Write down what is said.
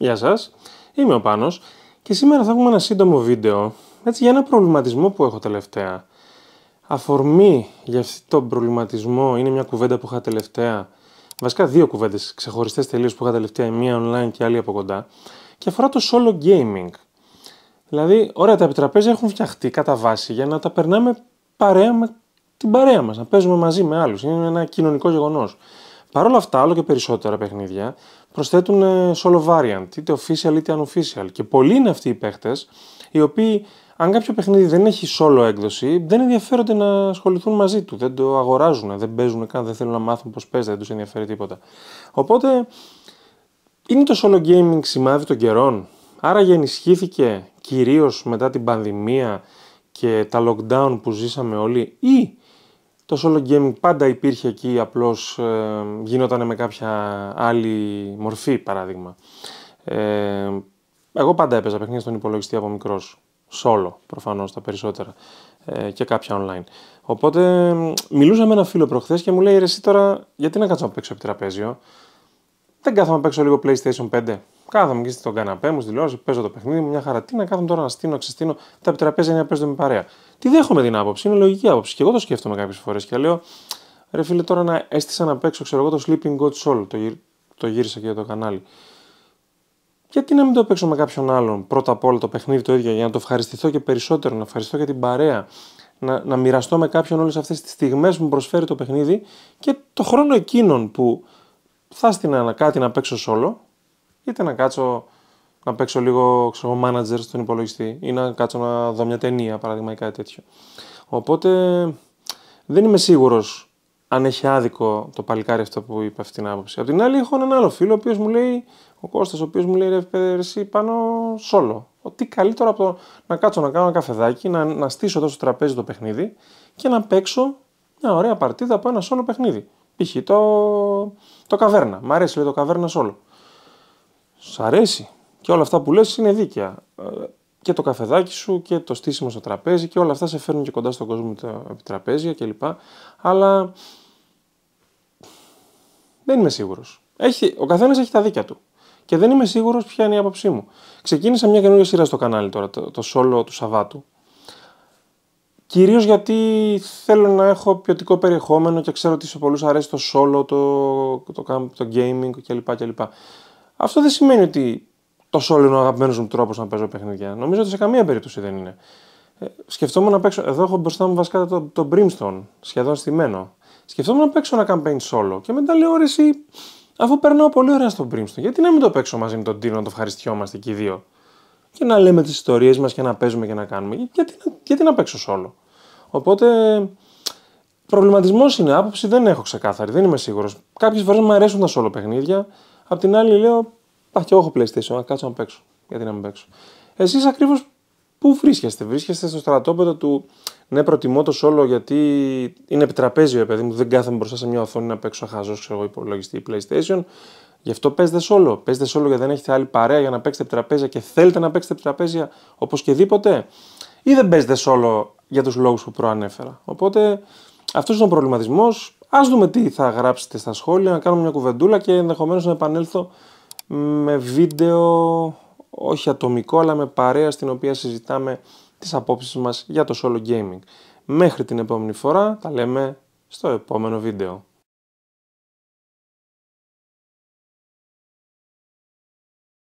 Γεια σας, είμαι ο Πάνος και σήμερα θα έχουμε ένα σύντομο βίντεο έτσι, για ένα προβληματισμό που έχω τελευταία. Αφορμή για αυτόν τον προβληματισμό είναι μια κουβέντα που είχα τελευταία, βασικά δύο κουβέντες ξεχωριστές τελείως που είχα τελευταία, μία online και άλλη από κοντά, και αφορά το solo gaming. Δηλαδή, ωραία, τα επιτραπέζια έχουν φτιαχτεί κατά βάση για να τα περνάμε παρέα με την παρέα μας, να παίζουμε μαζί με άλλους. Είναι ένα κοινωνικό γεγονός. Παρ' όλα αυτά, όλο και περισσότερα παιχνίδια προσθέτουν ε, solo variant, είτε official είτε unofficial. Και πολλοί είναι αυτοί οι παίχτες, οι οποίοι, αν κάποιο παιχνίδι δεν έχει solo έκδοση, δεν ενδιαφέρονται να ασχοληθούν μαζί του. Δεν το αγοράζουν, δεν παίζουν καν, δεν θέλουν να μάθουν πώς παίζεται, δεν τους ενδιαφέρει τίποτα. Οπότε, είναι το solo gaming σημάδι των καιρών. Άρα ενισχύθηκε κυρίως μετά την πανδημία και τα lockdown που ζήσαμε όλοι ή το solo gaming πάντα υπήρχε εκεί, απλώς ε, γινόταν με κάποια άλλη μορφή παράδειγμα. Ε, εγώ πάντα έπαιζα παιχνίδια στον υπολογιστή από μικρός. Solo προφανώς τα περισσότερα ε, και κάποια online. Οπότε μιλούσα με ένα φίλο προχθές και μου λέει εσύ τώρα γιατί να κάτσω να παίξω επί τραπέζιο. Δεν κάθομαι να παίξω λίγο PlayStation 5. Κάθομαι και στον καναπέ μου, στη παίζω το παιχνίδι μου, μια χαρά. Τι να κάθομαι τώρα να στείνω, ξεστείνω. Τα επιτραπέζια είναι να παίζονται με παρέα. Τη δέχομαι την άποψη, είναι λογική άποψη. Και εγώ το σκέφτομαι κάποιες φορές και λέω, ρε φίλε, τώρα να έστησα να παίξω ξέρω εγώ, το Sleeping God Soul. Το, το γύρισα και για το κανάλι. Γιατί να μην το παίξω με κάποιον άλλον πρώτα απ' όλα το παιχνίδι το ίδιο για να το ευχαριστηθώ και περισσότερο, να ευχαριστώ και την παρέα, να, να μοιραστώ με κάποιον όλες αυτές τις στιγμές που μου προσφέρει το παιχνίδι και το χρόνο εκείνον που θα στείλω κάτι να παίξω solo, είτε να κάτσω να παίξω λίγο ξέρω, manager στον υπολογιστή ή να κάτσω να δω μια ταινία, παράδειγμα, ή κάτι τέτοιο. Οπότε δεν είμαι σίγουρος αν έχει άδικο το παλικάρι αυτό που είπε αυτή την άποψη. Απ' την άλλη, έχω έναν άλλο φίλο ο οποίος μου λέει, ο Κώστας, ο οποίος μου λέει ρε παιδί, πάνω σόλο. Τι καλύτερο από το να κάτσω να κάνω ένα καφεδάκι, να, να στήσω εδώ στο τραπέζι το παιχνίδι και να παίξω μια ωραία παρτίδα από ένα σόλο παιχνίδι. Π.χ. το, το καβέρνα. Μ' αρέσει λέει, το καβέρνα σόλο. Σ' αρέσει. Και όλα αυτά που λες είναι δίκαια. Ε, και το καφεδάκι σου και το στήσιμο στο τραπέζι και όλα αυτά σε φέρνουν και κοντά στον κόσμο τα τραπέζια κλπ. Αλλά δεν είμαι σίγουρος. Ο καθένας έχει τα δίκια του. Και δεν είμαι σίγουρος ποια είναι η άποψή μου. Ξεκίνησα μια καινούργια σειρά στο κανάλι τώρα, το, το solo του Σαββάτου. Κυρίως γιατί θέλω να έχω ποιοτικό περιεχόμενο και ξέρω ότι σε πολλούς αρέσει το solo, το, το, το gaming κλπ. Αυτό δεν σημαίνει ότι τόσο όλο είναι ο αγαπημένος μου τρόπος να παίζω παιχνίδια. Νομίζω ότι σε καμία περίπτωση δεν είναι. Ε, σκεφτόμουν να παίξω. Εδώ έχω μπροστά μου βασικά το, το Brimstone, σχεδόν στημένο. Σκεφτόμουν να παίξω ένα campaign solo και μετά λέω εσύ, αφού περνάω πολύ ωραία στο Brimstone, γιατί να μην το παίξω μαζί με τον Τίνο, να το ευχαριστιόμαστε και οι δύο. Και να λέμε τις ιστορίες μας και να παίζουμε και να κάνουμε. Γιατί, γιατί να παίξω solo. Οπότε Προβληματισμός είναι, άποψη δεν έχω ξεκάθαρη, δεν είμαι σίγουρος. Κάποιες φορές μου αρέσουν τα solo παιχνίδια, απ' την άλλη λέω Α, και εγώ έχω PlayStation, να κάτσω να παίξω. Γιατί να μην παίξω. Εσείς ακριβώς πού βρίσκεστε, βρίσκεστε στο στρατόπεδο του. Ναι, προτιμώ το solo γιατί είναι επιτραπέζιο, παιδί μου. Δεν κάθομαι μπροστά σε μια οθόνη να παίξω χαζό, ξέρω εγώ, υπολογιστή PlayStation. Γι' αυτό παίζετε solo. Παίζετε solo γιατί δεν έχετε άλλη παρέα για να παίξετε επιτραπέζια και θέλετε να παίξετε επιτραπέζια οπωσδήποτε. Ή δεν παίζετε solo για τους λόγους που προανέφερα. Οπότε αυτός είναι ο προβληματισμός. Ας δούμε τι θα γράψετε στα σχόλια, να κάνουμε μια κουβεντούλα και ενδεχομένως να επανέλθω με βίντεο όχι ατομικό αλλά με παρέα στην οποία συζητάμε τις απόψεις μας για το solo gaming. Μέχρι την επόμενη φορά, τα λέμε στο επόμενο βίντεο.